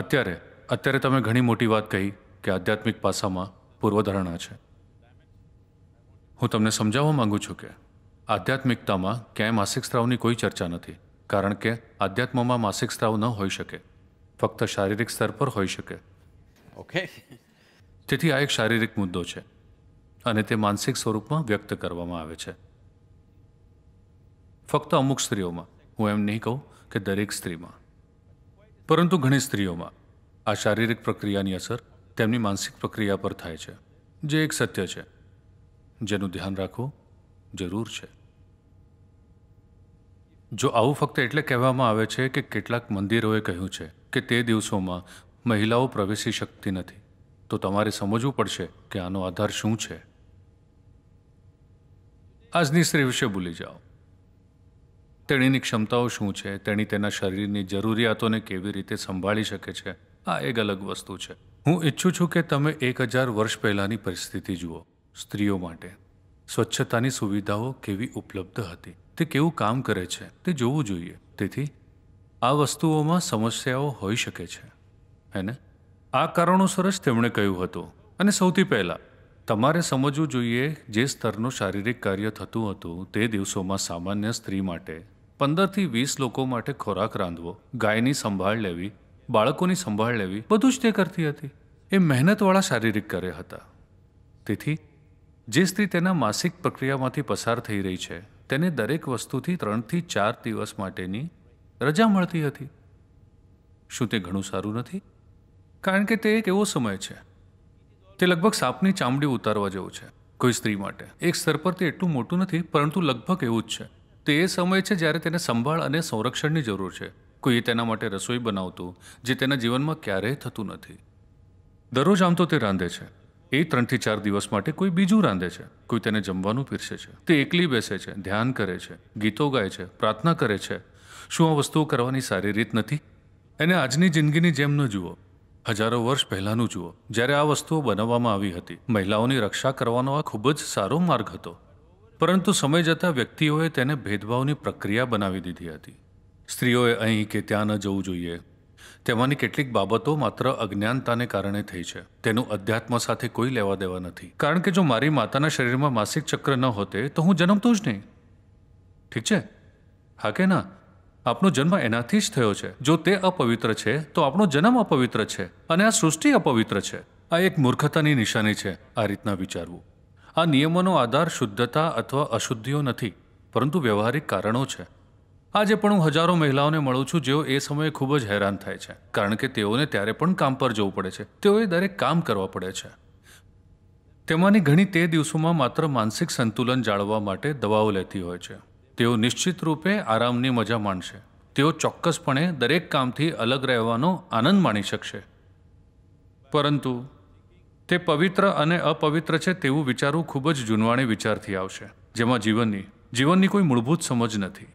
અત્યારે અત્યારે તમે ઘણી મોટી વાત કહી કે આધ્યાત્મિક પાસામાં પૂર્વધારણા છે હું તમને સમજાવવા માંગુ છું કે આધ્યાત્મિકતામાં ક્યાંય માસિક સ્ત્રાવની કોઈ ચર્ચા નથી કારણ કે આધ્યાત્મમાં માસિક સ્ત્રાવ ન હોઈ શકે ફક્ત શારીરિક સ્તર પર હોઈ શકે ઓકે તેથી આ એક શારીરિક મુદ્દો છે અને તે માનસિક સ્વરૂપમાં વ્યક્ત કરવામાં આવે છે ફક્ત અમુક સ્ત્રીઓમાં હું એમ નહીં કહું કે દરેક સ્ત્રીમાં પરંતુ ઘણી સ્ત્રીઓમાં આ શારીરિક પ્રક્રિયાની અસર તેમની માનસિક પ્રક્રિયા પર થાય છે જે એક સત્ય છે જેનું ધ્યાન રાખવું જરૂર છે જો આવું ફક્ત એટલે કહેવામાં આવે છે કે કેટલાક મંદિરોએ કહ્યું છે કે તે દિવસોમાં મહિલાઓ પ્રવેશી શકતી નથી તો તમારે સમજવું પડશે કે આનો આધાર શું છે આજની સ્ત્રી વિશે ભૂલી જાઓ તેણીની ક્ષમતાઓ શું છે તેણી તેના શરીરની જરૂરિયાતોને કેવી રીતે સંભાળી શકે છે આ એક અલગ વસ્તુ છે હું ઈચ્છું છું કે તમે એક હજાર વર્ષ પહેલાંની પરિસ્થિતિ જુઓ સ્ત્રીઓ માટે સ્વચ્છતાની સુવિધાઓ કેવી ઉપલબ્ધ હતી તે કેવું કામ કરે છે તે જોવું જોઈએ તેથી આ વસ્તુઓમાં સમસ્યાઓ હોઈ શકે છે હે ને આ કારણોસર જ તેમણે કહ્યું હતું અને સૌથી પહેલાં તમારે સમજવું જોઈએ જે સ્તરનું શારીરિક કાર્ય થતું હતું તે દિવસોમાં સામાન્ય સ્ત્રી માટે પંદરથી વીસ લોકો માટે ખોરાક રાંધવો ગાયની સંભાળ લેવી બાળકોની સંભાળ લેવી બધું જ તે કરતી હતી એ મહેનતવાળા શારીરિક કરે હતા તેથી જે સ્ત્રી તેના માસિક પ્રક્રિયામાંથી પસાર થઈ રહી છે તેને દરેક વસ્તુથી ત્રણથી ચાર દિવસ માટેની રજા મળતી હતી શું તે ઘણું સારું નથી કારણ કે તે એક એવો સમય છે તે લગભગ સાપની ચામડી ઉતારવા જેવું છે કોઈ સ્ત્રી માટે એક સ્તર પર તે એટલું મોટું નથી પરંતુ લગભગ એવું જ છે તે એ સમય છે જ્યારે તેને સંભાળ અને સંરક્ષણની જરૂર છે કોઈ તેના માટે રસોઈ બનાવતું જે તેના જીવનમાં ક્યારેય થતું નથી દરરોજ આમ તો તે રાંધે છે એ ત્રણથી ચાર દિવસ માટે કોઈ બીજું રાંધે છે કોઈ તેને જમવાનું પીરસે છે તે એકલી બેસે છે ધ્યાન કરે છે ગીતો ગાય છે પ્રાર્થના કરે છે શું આ વસ્તુઓ કરવાની સારી રીત નથી એને આજની જિંદગીની જેમ ન જુઓ હજારો વર્ષ પહેલાંનું જુઓ જ્યારે આ વસ્તુઓ બનાવવામાં આવી હતી મહિલાઓની રક્ષા કરવાનો આ ખૂબ જ સારો માર્ગ હતો પરંતુ સમય જતાં વ્યક્તિઓએ તેને ભેદભાવની પ્રક્રિયા બનાવી દીધી હતી સ્ત્રીઓએ અહીં કે ત્યાં ન જવું જોઈએ તેમાંની કેટલીક બાબતો માત્ર અજ્ઞાનતાને કારણે થઈ છે તેનું અધ્યાત્મ સાથે કોઈ લેવા દેવા નથી કારણ કે જો મારી માતાના શરીરમાં માસિક ચક્ર ન હોતે તો હું જન્મતો જ નહીં ઠીક છે હા કે ના આપણો જન્મ એનાથી જ થયો છે જો તે અપવિત્ર છે તો આપણો જન્મ અપવિત્ર છે અને આ સૃષ્ટિ અપવિત્ર છે આ એક મૂર્ખતાની નિશાની છે આ રીતના વિચારવું આ નિયમોનો આધાર શુદ્ધતા અથવા અશુદ્ધિઓ નથી પરંતુ વ્યવહારિક કારણો છે આજે પણ હું હજારો મહિલાઓને મળું છું જેઓ એ સમયે ખૂબ જ હેરાન થાય છે કારણ કે તેઓને ત્યારે પણ કામ પર જવું પડે છે તેઓએ દરેક કામ કરવા પડે છે તેમાંની ઘણી તે દિવસોમાં માત્ર માનસિક સંતુલન જાળવવા માટે દવાઓ લેતી હોય છે તેઓ નિશ્ચિત રૂપે આરામની મજા માણશે તેઓ ચોક્કસપણે દરેક કામથી અલગ રહેવાનો આનંદ માણી શકશે પરંતુ તે પવિત્ર અને અપવિત્ર છે તેવું વિચારવું ખૂબ જ જૂનવાણી વિચારથી આવશે જેમાં જીવનની જીવનની કોઈ મૂળભૂત સમજ નથી